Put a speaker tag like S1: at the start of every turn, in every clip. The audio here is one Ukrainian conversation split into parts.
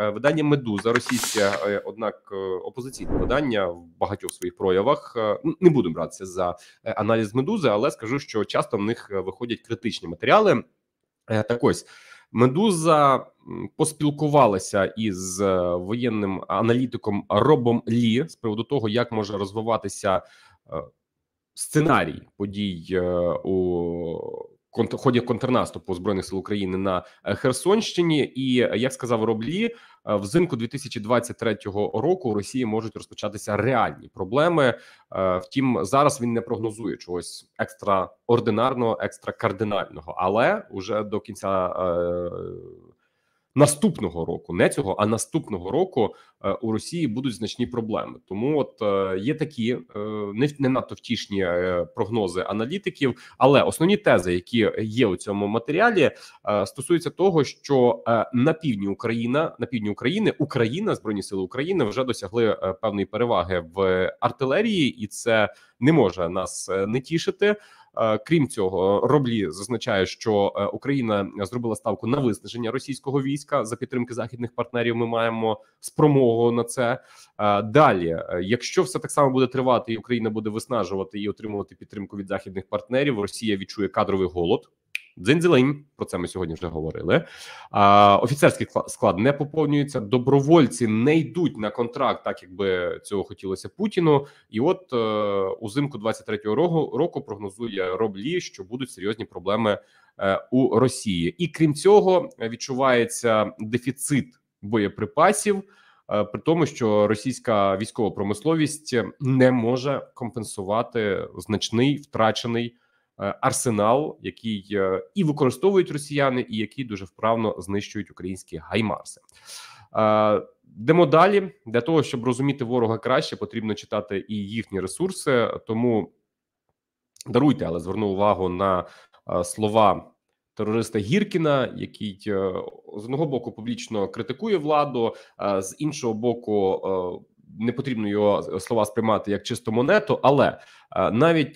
S1: Е, видання Медуза російське, е, однак е, опозиційне видання в багатьох своїх проявах. Не будемо братися за аналіз медузи, але скажу, що часто в них виходять критичні матеріали. Так ось медуза поспілкувалася із воєнним аналітиком Робом Лі з приводу того, як може розвиватися сценарій подій у ході контрнаступу збройних сил України на е, Херсонщині, і е, як сказав Роблі, е, взимку 2023 року у Росії можуть розпочатися реальні проблеми. Втім, зараз він не прогнозує чогось екстраординарного, екстракардинального. Але уже до кінця наступного року, не цього, а наступного року е, у Росії будуть значні проблеми. Тому от е, є такі е, не надто втішні прогнози аналітиків, але основні тези, які є у цьому матеріалі, стосуються того, що на півдні Україна на півдні України Україна збройні сили України вже досягли певної переваги в артилерії, і це не може нас не тішити. Е, крім цього, роблі зазначає, що е, Україна зробила ставку на виснаження російського війська за підтримки західних партнерів. Ми маємо спромогу на це е, далі. Якщо все так само буде тривати, і Україна буде виснажувати і отримувати підтримку від західних партнерів, Росія відчує кадровий голод дзень про це ми сьогодні вже говорили. А, Офіцерський склад не поповнюється. Добровольці не йдуть на контракт, так якби цього хотілося Путіну. І от е, узимку 23-го року прогнозує Роблі, що будуть серйозні проблеми е, у Росії, і крім цього, відчувається дефіцит боєприпасів. Е, при тому, що російська військова промисловість не може компенсувати значний втрачений. Е, арсенал, який е, і використовують росіяни, і який дуже вправно знищують українські гаймарси. Е, йдемо далі для того, щоб розуміти ворога краще, потрібно читати і їхні ресурси. Тому даруйте, але зверну увагу на слова терориста Гіркіна, який з одного боку публічно критикує владу, з іншого боку. Не потрібно його слова сприймати як чисто монету, але навіть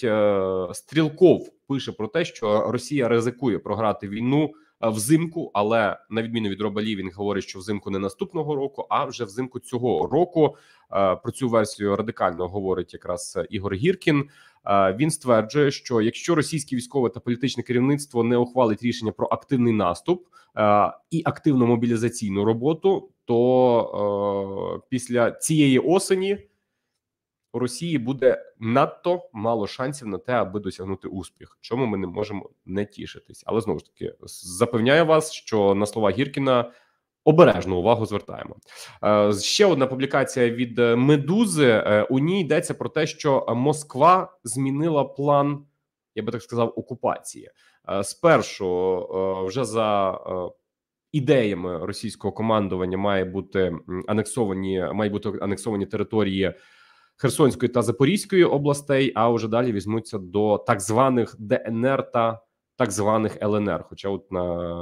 S1: стрілков пише про те, що Росія ризикує програти війну е, взимку, але на відміну від Роба Лі, він говорить, що взимку не наступного року, а вже взимку цього року. Е, про цю версію радикально говорить якраз е, Ігор Гіркін. Він стверджує, що якщо російське військове та політичне керівництво не ухвалить рішення про активний наступ і активну мобілізаційну роботу, то після цієї осені у Росії буде надто мало шансів на те, аби досягнути успіх, чому ми не можемо не тішитись. Але знову ж таки запевняю вас, що на слова Гіркіна. обережно увагу звертаємо е, ще одна публікація від медузи. Е, у ній йдеться про те, що Москва змінила план, я би так сказав, окупації. Е, спершу вже за ідеями російського командування має бути анексовані, мають бути анексовані території Херсонської та Запорізької областей, а вже далі візьмуться до так званих ДНР та так званих ЛНР. Хоча, от на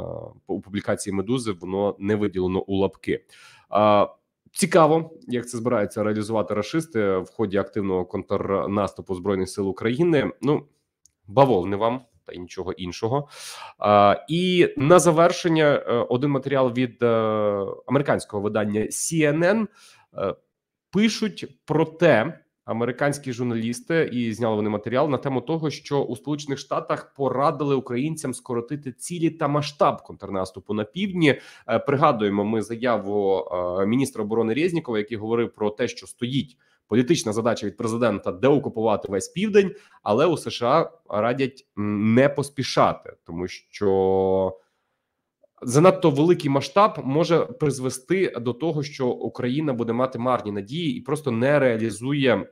S1: у публікації Медузи воно не виділено у лапки. А, Цікаво, як це збираються реалізувати расисти в ході активного контрнаступу збройних сил України. Ну бавов не вам. Та нічого іншого, А, і на завершення е, один матеріал від е, американського видання CNN – е, пишуть про те, американські журналісти, і зняли вони матеріал на тему того, що у Сполучених Штатах порадили українцям скоротити цілі та масштаб контрнаступу на півдні. Е, пригадуємо ми заяву е, міністра оборони Резнікова, який говорив про те, що стоїть. Політична задача від президента де окупувати весь південь, але у США радять не поспішати, тому що занадто великий масштаб може призвести до того, що Україна буде мати марні надії і просто не реалізує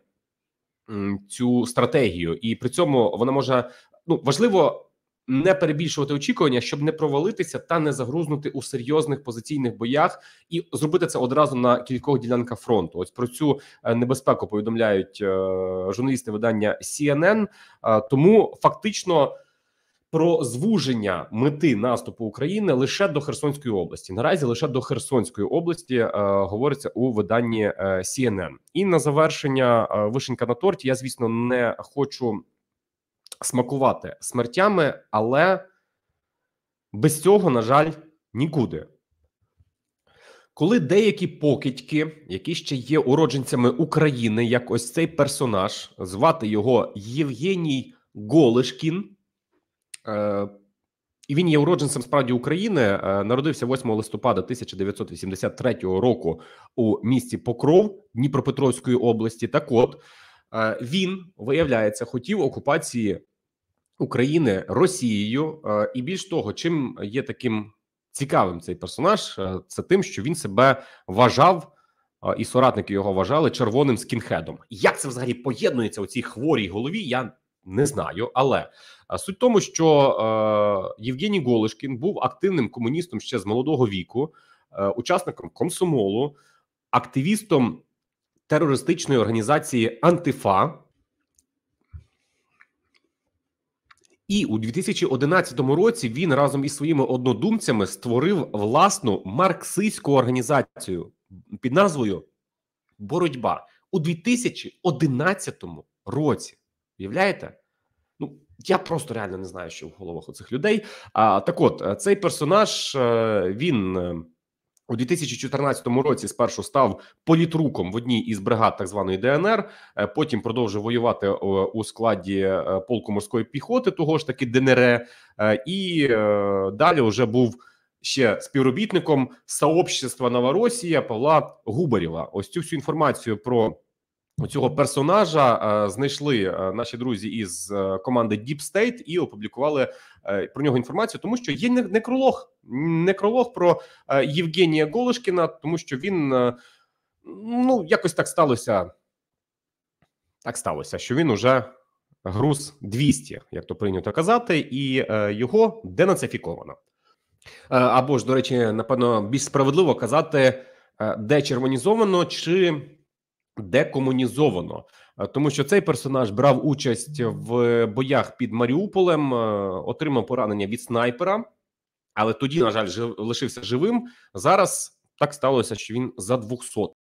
S1: цю стратегію. І при цьому вона може ну важливо. Не перебільшувати очікування, щоб не провалитися та не загрузнути у серйозних позиційних боях, і зробити це одразу на кількох ділянках фронту. Ось про цю е, небезпеку повідомляють е, журналісти видання CNN. Тому фактично про звуження мети наступу України лише до Херсонської області. Наразі лише до Херсонської області е, говориться у виданні е, CNN. І на завершення е, вишенька на торті. Я звісно не хочу смакувати смертями, але без цього, на жаль, нікуди. Коли деякі покидьки, які ще є уродженцями України, як ось цей персонаж, звати його Євгеній Голишкін, Е, і він є уродженцем справді України. Е, народився 8 листопада 1983 року у місті Покров Дніпропетровської області. Так от е, він виявляється, хотів окупації України Росією. І більш того, чим є таким цікавим цей персонаж, це тим, що він себе вважав. І соратники його вважали червоним скінхедом. Як це взагалі поєднується у цій хворій голові? Я не знаю. Але е, суть в тому, що е, Євгеній Голишкін був активним комуністом ще з молодого віку, е, учасником комсомолу, активістом терористичної організації Антифа. І у 2011 році він разом із своїми однодумцями створив власну марксистську організацію під назвою Боротьба у 2011 році. Уявляєте? Ну, я просто реально не знаю, що в головах у цих людей. А так, от е, цей персонаж е, він е, у 2014 році спершу став політруком в одній із бригад так званої ДНР. Потім продовжив воювати у складі полку морської піхоти, того ж таки ДНР, і далі вже був. Ще співробітником сообщества Новоросія Павла Губарєва. Ось цю всю інформацію про Цього персонажа е, знайшли е, наші друзі із е, команди Deep State і опублікували про нього інформацію, тому що є некролог, некролог про Євгенія Голошкіна, тому що він ну якось так сталося. Так сталося, що він уже груз 200, як то прийнято казати, і його денацифіковано. Або ж, до речі, напевно, більш справедливо казати, де червонізовано чи декомунізовано, е, тому що цей персонаж брав участь в боях під Маріуполем, е, отримав поранення від снайпера, але тоді, на жаль, жив лишився живим. Зараз так сталося, що він за 200